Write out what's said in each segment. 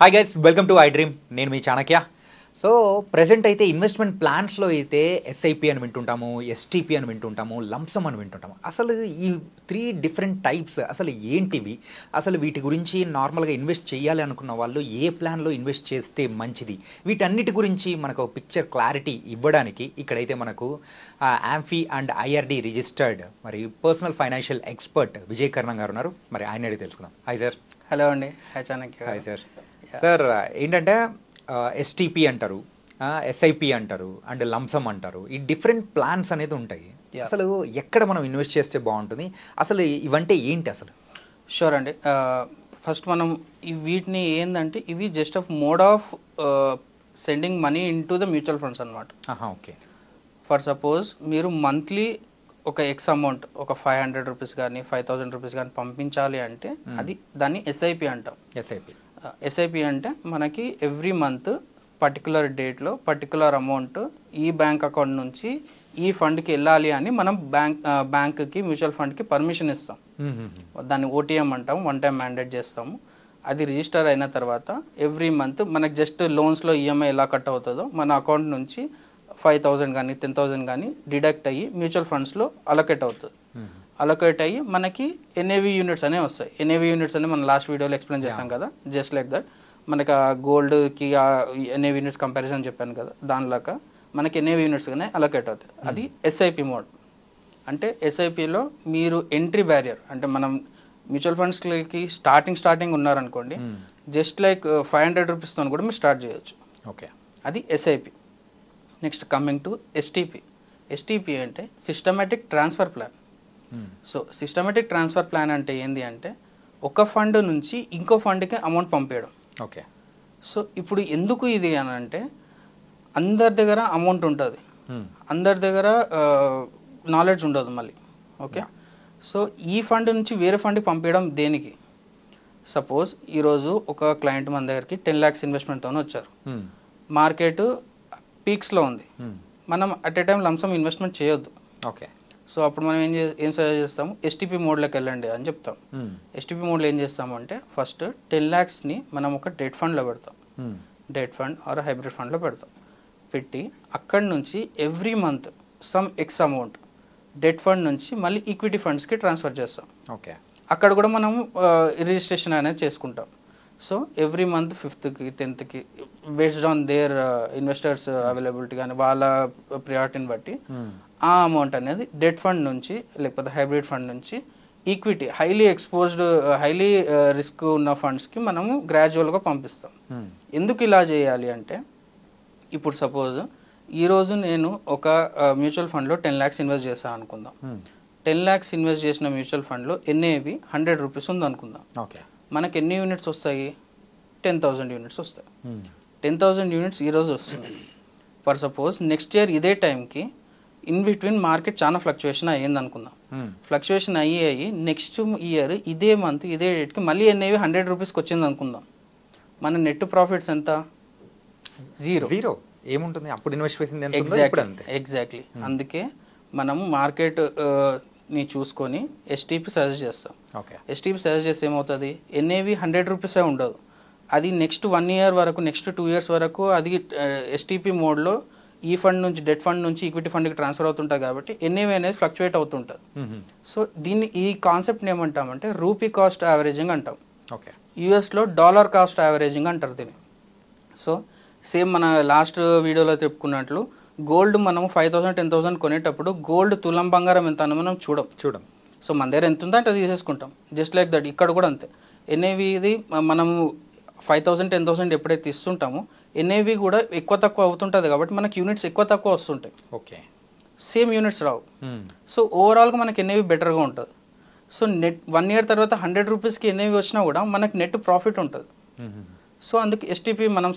Hi guys welcome to I dream నేను మీ Chanakya so present అయితే ఇన్వెస్ట్మెంట్ ప్లాన్స్లో అయితే ఎస్ఐపి అని వింటుంటాము ఎస్టీపీ అని వింటుంటాము లంసమ్ అని వింటుంటాము అసలు ఈ త్రీ డిఫరెంట్ టైప్స్ అసలు ఏంటివి అసలు వీటి గురించి నార్మల్గా ఇన్వెస్ట్ చేయాలి అనుకున్న వాళ్ళు ఏ ప్లాన్లో ఇన్వెస్ట్ చేస్తే మంచిది వీటన్నిటి గురించి మనకు పిక్చర్ క్లారిటీ ఇవ్వడానికి ఇక్కడైతే మనకు యాంఫీ అండ్ ఐఆర్డి రిజిస్టర్డ్ మరి personal financial expert Vijay garu ఉన్నారు మరి ఆయన తెలుసుకుందాం హాయ్ సార్ హలో అండి hi Chanakya hi sir sir ఏంటంటే ఎస్టీపీ అంటారు ఎస్ఐపి అంటారు అండ్ లంసమ్ అంటారు ఈ డిఫరెంట్ ప్లాన్స్ అనేది ఉంటాయి అసలు ఎక్కడ మనం ఇన్వెస్ట్ చేస్తే బాగుంటుంది అసలు ఇవంటే ఏంటి అసలు షూర్ అండి ఫస్ట్ మనం ఈ వీటిని ఏంటంటే ఇవి just of mode of sending money in to the mutual funds అనమాట ఓకే ఫర్ సపోజ్ మీరు మంత్లీ ఒక ఎక్స్ అమౌంట్ ఒక ఫైవ్ హండ్రెడ్ రూపీస్ కానీ ఫైవ్ థౌసండ్ రూపీస్ కానీ పంపించాలి అంటే hmm. అది దాన్ని ఎస్ఐపి అంటాం ఎస్ఐపి ఎస్ఐపి అంటే మనకి ఎవ్రీ మంత్ పర్టికులర్ డేట్లో పర్టికులర్ అమౌంట్ ఈ బ్యాంక్ అకౌంట్ నుంచి ఈ ఫండ్కి వెళ్ళాలి అని మనం బ్యాంక్ బ్యాంక్కి మ్యూచువల్ ఫండ్కి పర్మిషన్ ఇస్తాం దాన్ని ఓటీఎం అంటాము వన్ టైం మ్యాండేట్ చేస్తాము అది రిజిస్టర్ అయిన తర్వాత ఎవ్రీ మంత్ మనకు జస్ట్ లోన్స్లో ఈఎంఐ ఎలా కట్ అవుతుందో మన అకౌంట్ నుంచి ఫైవ్ థౌజండ్ కానీ టెన్ థౌజండ్ కానీ డిడక్ట్ అయ్యి మ్యూచువల్ ఫండ్స్లో అలొకేట్ అవుతుంది అలొకేట్ అయ్యి మనకి ఎన్ఏవి యూనిట్స్ అనేవి వస్తాయి ఎన్ఏవి యూనిట్స్ అనేవి మనం లాస్ట్ వీడియోలో ఎక్స్ప్లెయిన్ చేసాం కదా జస్ట్ లైక్ దట్ మనకి ఆ గోల్డ్కి ఆ ఎన్ఏవి యూనిట్స్ కంపారిజన్ చెప్పాను కదా దానిలాగా మనకి ఎన్ఏవి కానీ అలొకేట్ అవుతాయి hmm. అది ఎస్ఐపి మోడ్ అంటే ఎస్ఐపిలో మీరు ఎంట్రీ బ్యారియర్ అంటే మనం మ్యూచువల్ ఫండ్స్కి స్టార్టింగ్ స్టార్టింగ్ ఉన్నారనుకోండి జస్ట్ లైక్ ఫైవ్ హండ్రెడ్ రూపీస్తో కూడా మీరు స్టార్ట్ చేయొచ్చు ఓకే అది SIP next coming to STP STP అంటే systematic transfer plan so systematic transfer plan అంటే ఏంది అంటే ఒక ఫండ్ నుంచి ఇంకో ఫండ్కి అమౌంట్ పంపేయడం ఓకే సో ఇప్పుడు ఎందుకు ఇది అని అంటే అందరి దగ్గర అమౌంట్ ఉంటుంది hmm. అందరి దగ్గర నాలెడ్జ్ ఉండదు మళ్ళీ ఓకే సో ఈ ఫండ్ నుంచి వేరే ఫండ్కి పంపించడం దేనికి సపోజ్ ఈరోజు ఒక క్లయింట్ మన దగ్గరికి టెన్ ల్యాక్స్ ఇన్వెస్ట్మెంట్తో వచ్చారు మార్కెట్ hmm. పీక్స్లో ఉంది hmm. మనం at a time lumpsum investment చేయొద్దు ఓకే సో అప్పుడు మనం ఏం ఏం సజెస్ట్ చేస్తాము ఎస్టీపీ మోడ్లోకి వెళ్ళండి అని చెప్తాం ఎస్టీపీ మోడ్లో ఏం చేస్తామంటే ఫస్ట్ టెన్ ల్యాక్స్ని మనం ఒక డెట్ ఫండ్లో పెడతాం డెట్ ఫండ్ ఆర్ హైబ్రిడ్ ఫండ్లో పెడతాం పెట్టి అక్కడి నుంచి every month some X amount debt fund నుంచి మళ్ళీ ఈక్విటీ ఫండ్స్కి ట్రాన్స్ఫర్ చేస్తాం ఓకే అక్కడ కూడా మనం రిజిస్ట్రేషన్ అనేది చేసుకుంటాం సో ఎవ్రీ మంత్ ఫిఫ్త్కి టెన్త్కి based on their investors availability కానీ వాళ్ళ ప్రియారిటీని బట్టి ఆ అమౌంట్ అనేది డెట్ ఫండ్ నుంచి లేకపోతే హైబ్రిడ్ ఫండ్ నుంచి equity highly exposed highly risk ఉన్న ఫండ్స్కి మనము గ్రాడ్యువల్గా పంపిస్తాం hmm. ఎందుకు ఇలా చేయాలి అంటే ఇప్పుడు సపోజ్ ఈరోజు నేను ఒక మ్యూచువల్ ఫండ్లో టెన్ ల్యాక్స్ ఇన్వెస్ట్ చేస్తాను అనుకుందాం టెన్ ల్యాక్స్ ఇన్వెస్ట్ చేసిన మ్యూచువల్ ఫండ్లో ఎన్ఏవి హండ్రెడ్ రూపీస్ ఉంది అనుకుందాం ఓకే మనకి ఎన్ని యూనిట్స్ వస్తాయి టెన్ థౌజండ్ యూనిట్స్ వస్తాయి టెన్ థౌజండ్ యూనిట్స్ ఈరోజు వస్తుంది ఫర్ సపోజ్ నెక్స్ట్ ఇయర్ ఇదే టైంకి ఇన్ బిట్వీన్ మార్కెట్ చాలా ఫ్లక్చువేషన్ అయ్యింది అనుకుందాం hmm. ఫ్లక్చువేషన్ అయ్యి అయ్యి నెక్స్ట్ ఇయర్ ఇదే మంత్ ఇదే డేట్కి మళ్ళీ ఎన్ఐవి హండ్రెడ్ రూపీస్కి వచ్చింది అనుకుందాం మన నెట్ ప్రాఫిట్స్ ఎంత జీరో జీరో ఏముంటుంది అప్పుడు ఇన్వెస్ట్ చేసింది ఎగ్జాక్ట్లీ ఎగ్జాక్ట్లీ hmm. అందుకే మనం మార్కెట్ ని చూసుకొని ఎస్టీపీ సజెస్ట్ చేస్తాం ఓకే ఎస్టీపీ సజెస్ట్ చేస్తే ఏమవుతుంది ఎన్ఏవి హండ్రెడ్ రూపీసే ఉండదు అది నెక్స్ట్ వన్ ఇయర్ వరకు నెక్స్ట్ టూ ఇయర్స్ వరకు అది ఎస్టీపీ మోడ్లో ఈ ఫండ్ నుంచి డెట్ ఫండ్ నుంచి ఈక్విటీ ఫండ్కి ట్రాన్స్ఫర్ అవుతుంటాయి కాబట్టి ఎన్ఏవి అనేది ఫ్లక్చువేట్ అవుతుంటుంది సో దీన్ని ఈ కాన్సెప్ట్ని ఏమంటామంటే రూపీ కాస్ట్ యావరేజింగ్ అంటాం ఓకే యూఎస్లో డాలర్ కాస్ట్ యావరేజింగ్ అంటారు దీన్ని సో సేమ్ మన లాస్ట్ వీడియోలో చెప్పుకున్నట్లు గోల్డ్ మనం ఫైవ్ థౌసండ్ టెన్ థౌసండ్ కొనేటప్పుడు గోల్డ్ తులం బంగారం ఎంత అని మనం చూడం చూడం సో మన దగ్గర ఎంత ఉందంటే అది తీసేసుకుంటాం జస్ట్ లైక్ దట్ ఇక్కడ కూడా అంతే ఎన్ఏవి ఇది మనము ఫైవ్ థౌసండ్ టెన్ థౌసండ్ ఎప్పుడైతే ఇస్తుంటామో ఎన్ఏవి కూడా ఎక్కువ తక్కువ అవుతుంటుంది కాబట్టి మనకి యూనిట్స్ ఎక్కువ తక్కువ వస్తుంటాయి ఓకే సేమ్ యూనిట్స్ రావు సో ఓవరాల్గా మనకి ఎన్ఏవి బెటర్గా ఉంటుంది సో నెట్ వన్ ఇయర్ తర్వాత హండ్రెడ్ రూపీస్కి ఎన్ఏవి వచ్చినా కూడా మనకి నెట్ ప్రాఫిట్ ఉంటుంది సో అందుకు ఎస్టీపీ మనం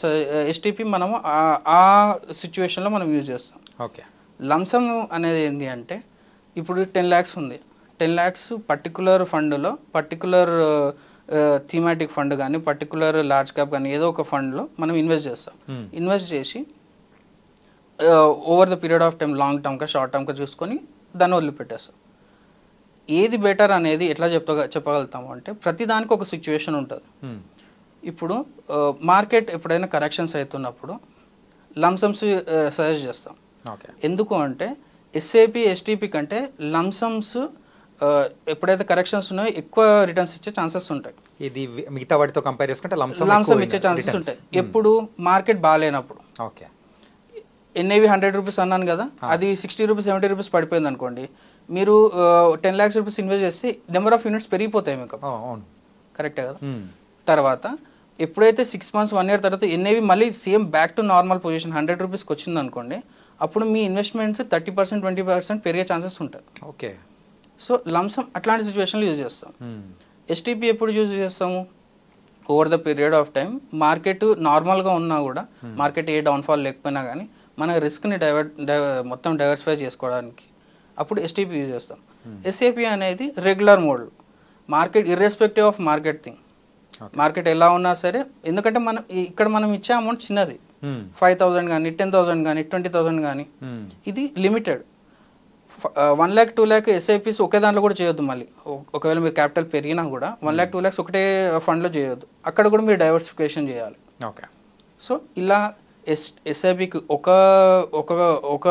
ఎస్టీపీ మనము ఆ సిచ్యువేషన్లో మనం యూజ్ చేస్తాం ఓకే లంసమ్ అనేది ఏంటి అంటే ఇప్పుడు టెన్ ల్యాక్స్ ఉంది టెన్ ల్యాక్స్ పర్టికులర్ ఫండ్లో పర్టికులర్ థీమాటిక్ ఫండ్ కానీ పర్టికులర్ లార్జ్ క్యాప్ కానీ ఏదో ఒక ఫండ్లో మనం ఇన్వెస్ట్ చేస్తాం ఇన్వెస్ట్ hmm. చేసి over the period of time long టర్మ్గా షార్ట్ టర్మ్గా చూసుకొని దాన్ని వదిలిపెట్టేస్తాం ఏది బెటర్ అనేది ఎట్లా చెప్త చెప్పగలుగుతాము అంటే ప్రతి దానికి ఒక సిచ్యువేషన్ ఉంటుంది hmm. ఇప్పుడు మార్కెట్ ఎప్పుడైనా కరెక్షన్స్ అవుతున్నప్పుడు లంసమ్స్ సజెస్ట్ చేస్తాం ఎందుకు అంటే ఎస్ఏపి ఎస్టీపీ కంటే లంసమ్స్ ఎప్పుడైతే కరెక్షన్స్ ఉన్నాయో ఎక్కువ రిటర్న్స్ ఇచ్చే ఛాన్సెస్ ఉంటాయి ఇది మిగతా వాటితో కంపేర్ చేసుకుంటే లంసం ఇచ్చే ఛాన్సెస్ ఉంటాయి ఎప్పుడు మార్కెట్ బాగాలేనప్పుడు ఓకే ఎన్ఏవి హండ్రెడ్ రూపీస్ అన్నాను కదా అది సిక్స్టీ రూపీస్ సెవెంటీ రూపీస్ పడిపోయింది అనుకోండి మీరు టెన్ ల్యాక్స్ రూపీస్ ఇన్వెస్ట్ చేసి నెంబర్ ఆఫ్ యూనిట్స్ పెరిగిపోతాయి మీకు కరెక్టే కదా hmm. తర్వాత ఎప్పుడైతే సిక్స్ మంత్స్ వన్ ఇయర్ తర్వాత ఎన్ఏవి మళ్ళీ same back to normal position hundred రూపీస్కి వచ్చింది అనుకోండి అప్పుడు మీ investment thirty percent twenty percent పెరిగే ఛాన్సెస్ ఉంటాయి ఓకే సో లంసం అట్లాంటి సిచ్యువేషన్లో యూజ్ చేస్తాం hmm. ఎస్టీపీ ఎప్పుడు యూజ్ చేస్తాము over the period of time market నార్మల్గా ఉన్నా కూడా మార్కెట్ hmm. ఏ డౌన్ఫాల్ లేకపోయినా కానీ మన రిస్క్ని డైవర్ట్ మొత్తం డైవర్సిఫై చేసుకోవడానికి అప్పుడు ఎస్టీపీ యూజ్ చేస్తాం ఎస్ఏపీ hmm. అనేది regular model market irrespective of market thing market ఎలా ఉన్నా సరే ఎందుకంటే మనం ఇక్కడ మనం ఇచ్చే అమౌంట్ చిన్నది ఫైవ్ థౌసండ్ కానీ టెన్ థౌసండ్ కానీ ట్వంటీ థౌసండ్ కానీ ఇది limited one lakh two lakh SIPs ఒకే దాంట్లో కూడా చేయొద్దు మళ్ళీ ఒకవేళ మీరు క్యాపిటల్ పెరిగినా కూడా వన్ ల్యాక్ టూ ల్యాక్స్ ఒకటే ఫండ్లో చేయొద్దు అక్కడ కూడా మీరు డైవర్సిఫికేషన్ చేయాలి ఓకే సో ఇలా ఎస్ ఎస్ఐపికి ఒక ఒక ఒక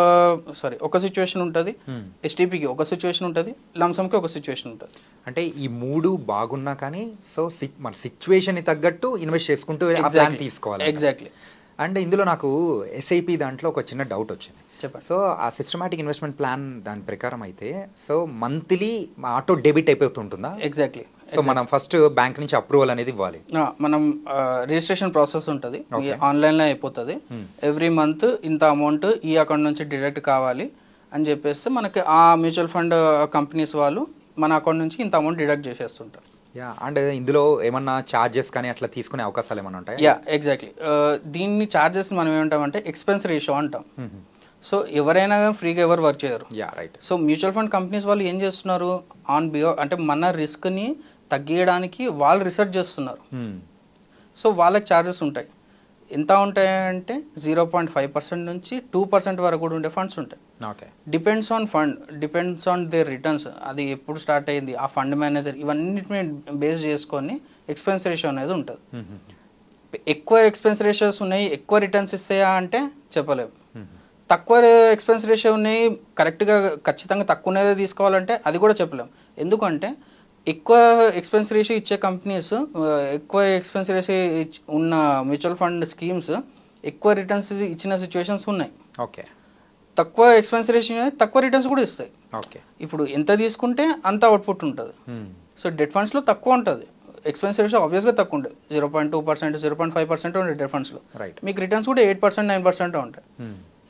సారీ ఒక సిచ్యువేషన్ ఉంటుంది ఎస్టీపీకి ఒక సిచ్యువేషన్ ఉంటుంది లంసమ్కి ఒక సిచ్యువేషన్ ఉంటుంది అంటే ఈ మూడు బాగున్నా కానీ సో మన సిచ్యువేషన్ తగ్గట్టు ఇన్వెస్ట్ చేసుకుంటూ తీసుకోవాలి ఎగ్జాక్ట్లీ అండ్ ఇందులో నాకు ఎస్ఐపి దాంట్లో ఒక చిన్న డౌట్ వచ్చింది చెప్పండి సో ఆ సిస్టమాటిక్ ఇన్వెస్ట్మెంట్ ప్లాన్ దాని ప్రకారం అయితే సో మంత్లీ ఆటో డెబిట్ అయిపోతుంటుందా ఎగ్జాక్ట్లీ సో మనం ఫస్ట్ బ్యాంక్ నుంచి అప్రూవల్ అనేది ఇవ్వాలి మనం రిజిస్ట్రేషన్ ప్రాసెస్ ఉంటుంది ఆన్లైన్లో అయిపోతుంది ఎవ్రీ మంత్ ఇంత అమౌంట్ ఈ అకౌంట్ నుంచి డిడక్ట్ కావాలి అని చెప్పేస్తే మనకి ఆ మ్యూచువల్ ఫండ్ కంపెనీస్ వాళ్ళు మన అకౌంట్ నుంచి ఇంత అమౌంట్ డిడక్ట్ చేసేస్తుంటారు యా అండ్ ఇందులో ఏమన్నా చార్జెస్ కానీ అట్లా తీసుకునే అవకాశాలు ఏమైనా ఉంటాయి యా ఎగ్జాక్ట్లీ uh, దీన్ని ఛార్జెస్ మనం ఏమంటామంటే ఎక్స్పెన్స్ రేషియో అంటాం hmm, hmm. సో ఎవరైనా కానీ ఫ్రీగా ఎవరు వర్క్ చేయరు yeah right so mutual fund companies వాళ్ళు ఏం చేస్తున్నారు ఆన్ బిహో అంటే మన రిస్క్ని తగ్గించడానికి వాళ్ళు రీసెర్చ్ చేస్తున్నారు hmm. సో వాళ్ళకి ఛార్జెస్ ఉంటాయి ఎంత ఉంటాయంటే జీరో పాయింట్ ఫైవ్ పర్సెంట్ నుంచి టూ పర్సెంట్ వరకు కూడా ఉండే ఫండ్స్ ఉంటాయి okay depends on fund depends on their returns అది ఎప్పుడు స్టార్ట్ అయింది ఆ ఫండ్ మేనేజర్ ఇవన్నిటిని బేస్ చేసుకొని ఎక్స్పెన్స్ రేషియో అనేది ఉంటుంది hmm, hmm, ఎక్కువ ఎక్స్పెన్స్ రేషియోస్ ఉన్నాయి ఎక్కువ రిటర్న్స్ ఇస్తాయా అంటే చెప్పలేము తక్కువ ఎక్స్పెన్స్ రేషియో ఉన్నాయి కరెక్ట్గా ఖచ్చితంగా తక్కువ ఉన్నదే తీసుకోవాలంటే అది కూడా చెప్పలేం ఎందుకంటే ఎక్కువ ఎక్స్పెన్స్ రేషియో ఇచ్చే కంపెనీస్ ఎక్కువ ఎక్స్పెన్స్ రేషియో ఉన్న మ్యూచువల్ ఫండ్ స్కీమ్స్ ఎక్కువ రిటర్న్స్ ఇచ్చిన సిచ్యువేషన్స్ ఉన్నాయి ఓకే తక్కువ ఎక్స్పెన్స్ రేషియో తక్కువ రిటర్న్స్ కూడా ఇస్తాయి ఓకే ఇప్పుడు ఎంత తీసుకుంటే అంత అవుట్పుట్ ఉంటుంది సో డెట్ ఫండ్స్లో తక్కువ ఉంటుంది ఎక్స్పెన్స్ రేషియో ఆబ్వియస్గా తక్కువ ఉంటుంది zero point two percent zero point five percent ఉంటాయి డెట్ ఫండ్స్లో మీకు రిటర్న్స్ కూడా ఎయిట్ పర్సెంట్ నైన్ పర్సెంట్ ఉంటాయి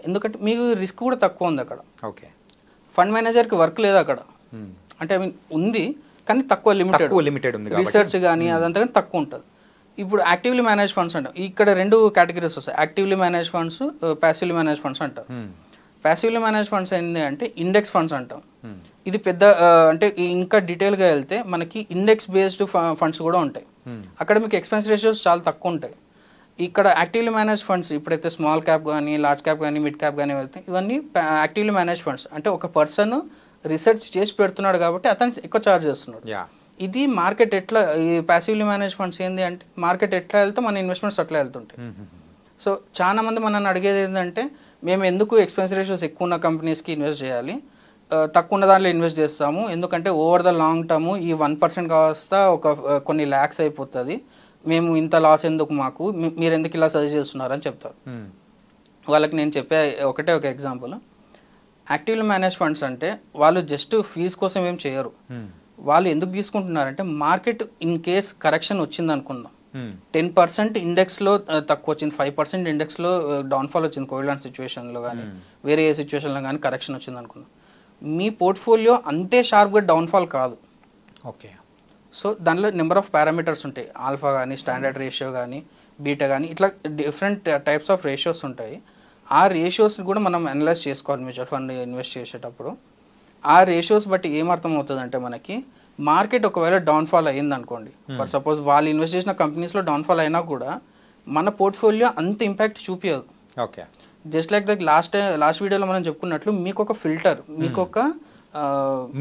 ఎందుకంటే మీకు రిస్క్ కూడా తక్కువ ఉంది అక్కడ ఓకే ఫండ్ మేనేజర్కి వర్క్ లేదు అక్కడ అంటే ఐ మీన్ ఉంది కానీ తక్కువ లిమిటెడ్ లిమిటెడ్ ఉంది రీసెర్చ్ కానీ అదంతా కానీ తక్కువ ఉంటుంది ఇప్పుడు యాక్టివ్లీ మేనేజ్ ఫండ్స్ అంటాం ఇక్కడ రెండు కేటగిరీస్ వస్తాయి actively manage funds passively manage funds అంటారు ప్యాసివ్లీ మేనేజ్ ఫండ్స్ ఏంటి అంటే ఇండెక్స్ ఫండ్స్ అంటాం ఇది పెద్ద అంటే ఇంకా డీటెయిల్గా వెళ్తే మనకి ఇండెక్స్ బేస్డ్ ఫండ్స్ కూడా ఉంటాయి అక్కడ మీకు ఎక్స్పెన్స్ రేషియోస్ చాలా తక్కువ ఉంటాయి ఇక్కడ యాక్టివ్లీ మేనేజ్ ఫండ్స్ ఇప్పుడైతే స్మాల్ క్యాప్ కానీ లార్జ్ క్యాప్ కానీ మిడ్ క్యాప్ కానీ వెళ్తే ఇవన్నీ యాక్టివ్లీ మేనేజ్ ఫండ్స్ అంటే ఒక పర్సన్ రీసెర్చ్ చేసి పెడుతున్నాడు కాబట్టి అతను ఎక్కువ ఛార్జ్ చేస్తున్నాడు ఇది మార్కెట్ ఎట్లా ఈ ప్యాసివ్లీ మేనేజ్ ఫండ్స్ ఏంటి అంటే మార్కెట్ ఎట్లా వెళ్తే మన ఇన్వెస్ట్మెంట్స్ అట్లా వెళ్తుంటాయి సో mm-hmm. చాలా మంది మనల్ని అడిగేది ఏంటంటే మేము ఎందుకు ఎక్స్పెన్స్ రేషియోస్ ఎక్కువ ఉన్న కంపెనీస్కి ఇన్వెస్ట్ చేయాలి తక్కువ ఉన్న దాంట్లో ఇన్వెస్ట్ చేస్తాము ఎందుకంటే ఓవర్ ద లాంగ్ టర్మ్ ఈ వన్ పర్సెంట్ కాస్త ఒక కొన్ని ల్యాక్స్ అయిపోతుంది మేము ఇంత లాస్ ఎందుకు మాకు మీరు ఎందుకు ఇలా సజెస్ట్ చేస్తున్నారని చెప్తారు వాళ్ళకి నేను చెప్పే ఒకటే ఒక ఎగ్జాంపుల్ యాక్టివ్లీ మేనేజ్ ఫండ్స్ అంటే వాళ్ళు జస్ట్ ఫీజు కోసం ఏం చేయరు వాళ్ళు ఎందుకు తీసుకుంటున్నారంటే మార్కెట్ ఇన్ కేస్ కరెక్షన్ వచ్చింది అనుకుందాం టెన్ పర్సెంట్ ఇండెక్స్లో తక్కువ వచ్చింది ఫైవ్ పర్సెంట్ ఇండెక్స్లో డౌన్ఫాల్ వచ్చింది కోవిడ్ లాంటి సిచ్యువేషన్లో కానీ వేరే ఏ సిచ్యువేషన్లో కానీ కరెక్షన్ వచ్చింది అనుకుందాం మీ పోర్ట్ఫోలియో అంతే షార్ప్గా డౌన్ఫాల్ కాదు ఓకే సో దానిలో నెంబర్ ఆఫ్ పారామీటర్స్ ఉంటాయి ఆల్ఫా కానీ స్టాండర్డ్ రేషియో కానీ బీటా కానీ ఇట్లా డిఫరెంట్ టైప్స్ ఆఫ్ రేషియోస్ ఉంటాయి ఆ రేషియోస్ని కూడా మనం అనలైజ్ చేసుకోవాలి మ్యూచువల్ ఫండ్ ఇన్వెస్ట్ చేసేటప్పుడు ఆ రేషియోస్ బట్టి ఏమర్థం అవుతుందంటే మనకి మార్కెట్ ఒకవేళ డౌన్ఫాల్ అయ్యింది అనుకోండి ఫర్ hmm. సపోజ్ వాళ్ళు ఇన్వెస్ట్ చేసిన కంపెనీస్లో డౌన్ఫాల్ అయినా కూడా మన పోర్ట్ఫోలియో అంత ఇంపాక్ట్ చూపించదు okay just like that last last వీడియోలో మనం చెప్పుకున్నట్లు మీకు ఒక ఫిల్టర్ మీకు ఒక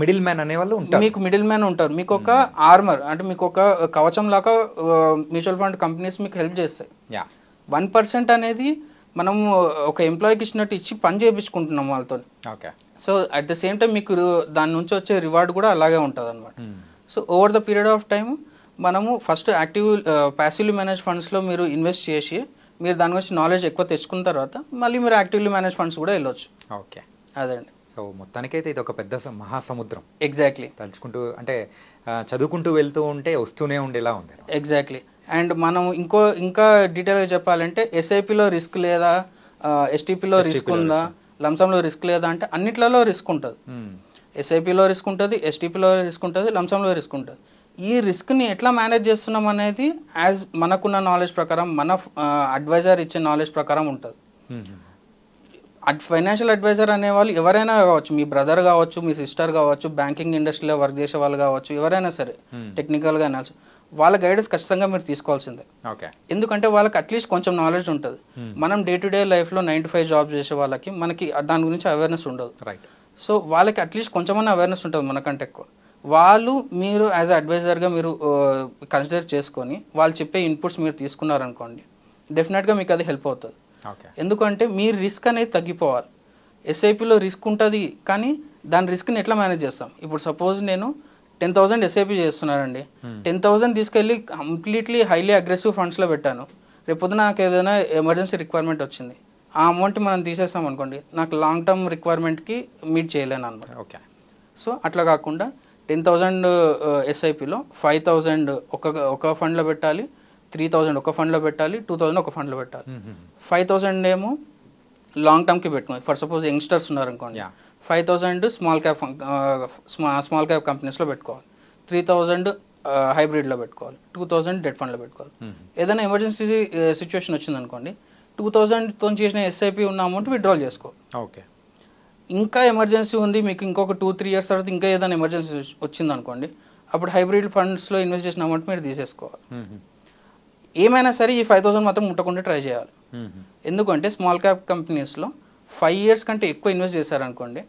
మిడిల్ మ్యాన్ అనేవాళ్ళు ఉంటారు మీకు మిడిల్ మ్యాన్ ఉంటారు మీకు ఒక ఆర్మర్ అంటే మీకు ఒక కవచం లాగా మ్యూచువల్ ఫండ్ కంపెనీస్ మీకు హెల్ప్ చేస్తాయి యా వన్ పర్సెంట్ అనేది మనం ఒక ఎంప్లాయీకి ఇచ్చినట్టు ఇచ్చి పని చేయించుకుంటున్నాం వాళ్ళతో okay so at the same time మీకు దాని నుంచి వచ్చే రివార్డ్ కూడా అలాగే ఉంటుంది అనమాట so over the period of time మనము ఫస్ట్ యాక్టివ్ ప్యాసివ్లీ మేనేజ్ ఫండ్స్లో మీరు ఇన్వెస్ట్ చేసి మీరు దాని గురించి నాలెడ్జ్ ఎక్కువ తెచ్చుకున్న తర్వాత మళ్ళీ మీరు యాక్టివ్లీ మేనేజ్ ఫండ్స్ కూడా వెళ్ళొచ్చు ఓకే అదే అండి మొత్తానికైతే ఇది ఒక పెద్ద మహాసముద్రం ఎగ్జాక్ట్లీ తలుచుకుంటూ అంటే చదువుకుంటూ వెళ్తూ ఉంటే వస్తూనే ఉండేలా ఉంది ఎగ్జాక్ట్లీ అండ్ మనం ఇంకో ఇంకా డీటెయిల్గా చెప్పాలంటే ఎస్ఐపిలో రిస్క్ లేదా ఎస్టీపీలో రిస్క్ ఉందా లంసంలో రిస్క్ లేదా అంటే అన్నిట్లలో రిస్క్ ఉంటుంది ఎస్ఐపిలో hmm. రిస్క్ ఉంటుంది ఎస్టీపీలో రిస్క్ ఉంటుంది లంసంలో రిస్క్ ఉంటుంది ఈ రిస్క్ని ఎట్లా మేనేజ్ చేస్తున్నాం అనేది యాజ్ మనకున్న నాలెడ్జ్ ప్రకారం మన అడ్వైజర్ ఇచ్చే నాలెడ్జ్ ప్రకారం ఉంటుంది hmm, hmm. ఫైనాన్షియల్ అడ్వైజర్ అనేవాళ్ళు ఎవరైనా కావచ్చు మీ బ్రదర్ కావచ్చు మీ సిస్టర్ కావచ్చు బ్యాంకింగ్ ఇండస్ట్రీలో వర్క్ చేసే వాళ్ళు కావచ్చు ఎవరైనా సరే టెక్నికల్గా hmm. అనాల్సి వాళ్ళ గైడెన్స్ ఖచ్చితంగా మీరు తీసుకోవాల్సిందే ఎందుకంటే వాళ్ళకి అట్లీస్ట్ కొంచెం నాలెడ్జ్ ఉంటుంది hmm. మనం డే టు డే లైఫ్లో నైన్ టు ఫైవ్ జాబ్ చేసే వాళ్ళకి మనకి దాని గురించి అవేర్నెస్ ఉండదు రైట్ సో వాళ్ళకి అట్లీస్ట్ కొంచెమన్నా అవేర్నెస్ ఉంటుంది మనకంటే ఎక్కువ వాళ్ళు మీరు యాజ్ అడ్వైజర్గా మీరు కన్సిడర్ చేసుకొని వాళ్ళు చెప్పే ఇన్పుట్స్ మీరు తీసుకున్నారనుకోండి డెఫినెట్గా మీకు అది హెల్ప్ అవుతుంది ఎందుకంటే మీరు రిస్క్ అనేది తగ్గిపోవాలి ఎస్ఐపిలో రిస్క్ ఉంటుంది కానీ దాని రిస్క్ని ఎట్లా మేనేజ్ చేస్తాం ఇప్పుడు సపోజ్ నేను టెన్ థౌసండ్ ఎస్ఐపి చేస్తున్నానండి టెన్ hmm. థౌసండ్ తీసుకెళ్ళి కంప్లీట్లీ హైలీ అగ్రెసివ్ ఫండ్స్లో పెట్టాను పొద్దున నాకు ఏదైనా ఎమర్జెన్సీ రిక్వైర్మెంట్ వచ్చింది ఆ అమౌంట్ మనం తీసేస్తాం అనుకోండి నాకు లాంగ్ టర్మ్ రిక్వైర్మెంట్కి మీట్ చేయలేను అనమాట ఓకే సో అట్లా కాకుండా టెన్ థౌసండ్ ఎస్ఐపిలో ఫైవ్ థౌసండ్ ఒక ఒక ఫండ్లో పెట్టాలి త్రీ థౌజండ్ ఒక ఫండ్లో పెట్టాలి టూ థౌజండ్ ఒక ఫండ్లో పెట్టాలి ఫైవ్ థౌజండ్ ఏమో లాంగ్ టర్మ్కి పెట్టుకోండి ఫర్ సపోజ్ యంగ్స్టర్స్ ఉన్నారనుకోండి five thousand small cap small cap కంపెనీస్లో పెట్టుకోవాలి త్రీ థౌజండ్ హైబ్రిడ్లో పెట్టుకోవాలి టూ థౌజండ్ డెట్ ఫండ్లో పెట్టుకోవాలి ఏదైనా ఎమర్జెన్సీ సిచ్యువేషన్ వచ్చిందనుకోండి టూ థౌజండ్తో చేసిన ఎస్ఐపి ఉన్న అమౌంట్ విత్డ్రా చేసుకో ఓకే ఇంకా ఎమర్జెన్సీ ఉంది మీకు ఇంకొక టూ త్రీ ఇయర్స్ తర్వాత ఇంకా ఏదైనా ఎమర్జెన్సీ వచ్చిందనుకోండి అప్పుడు హైబ్రిడ్ ఫండ్స్లో ఇన్వెస్ట్ చేసిన అమౌంట్ మీరు తీసేసుకోవాలి ఏమైనా సరే ఈ ఫైవ్ థౌసండ్ మాత్రం ముట్టకుండా ట్రై చేయాలి ఎందుకంటే స్మాల్ క్యాప్ కంపెనీస్లో ఫైవ్ ఇయర్స్ కంటే ఎక్కువ ఇన్వెస్ట్ చేశారనుకోండి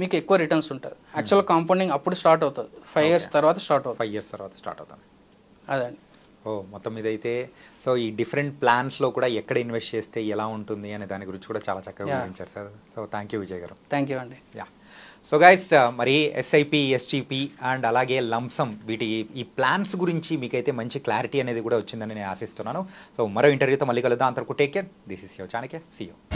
మీకు ఎక్కువ రిటర్న్స్ ఉంటుంది యాక్చువల్ కాంపౌండింగ్ అప్పుడు స్టార్ట్ అవుతుంది ఫైవ్ ఇయర్స్ తర్వాత స్టార్ట్ అవుతుంది ఫైవ్ ఇయర్స్ తర్వాత స్టార్ట్ అవుతుంది అదండి ఓ మొత్తం మీద అయితే సో ఈ డిఫరెంట్ ప్లాన్స్ లో కూడా ఎక్కడ ఇన్వెస్ట్ చేస్తే ఎలా ఉంటుంది అనే దాని గురించి కూడా చాలా చక్కగా వివరించారు sir so thank you Vijay garu thank you అండి యా సో గైస్ మరి ఎస్ఐపి ఎస్టీపీ అండ్ అలాగే లంసమ్ వీటి ఈ ప్లాన్స్ గురించి మీకైతే మంచి క్లారిటీ అనేది కూడా వచ్చిందని నేను ఆశిస్తున్నాను సో మరో ఇంటర్వ్యూతో మళ్ళీ కలుద్దాం అంతవరకు టేక్ కేర్ దిస్ ఇస్ యో చాణక్య సీ యూ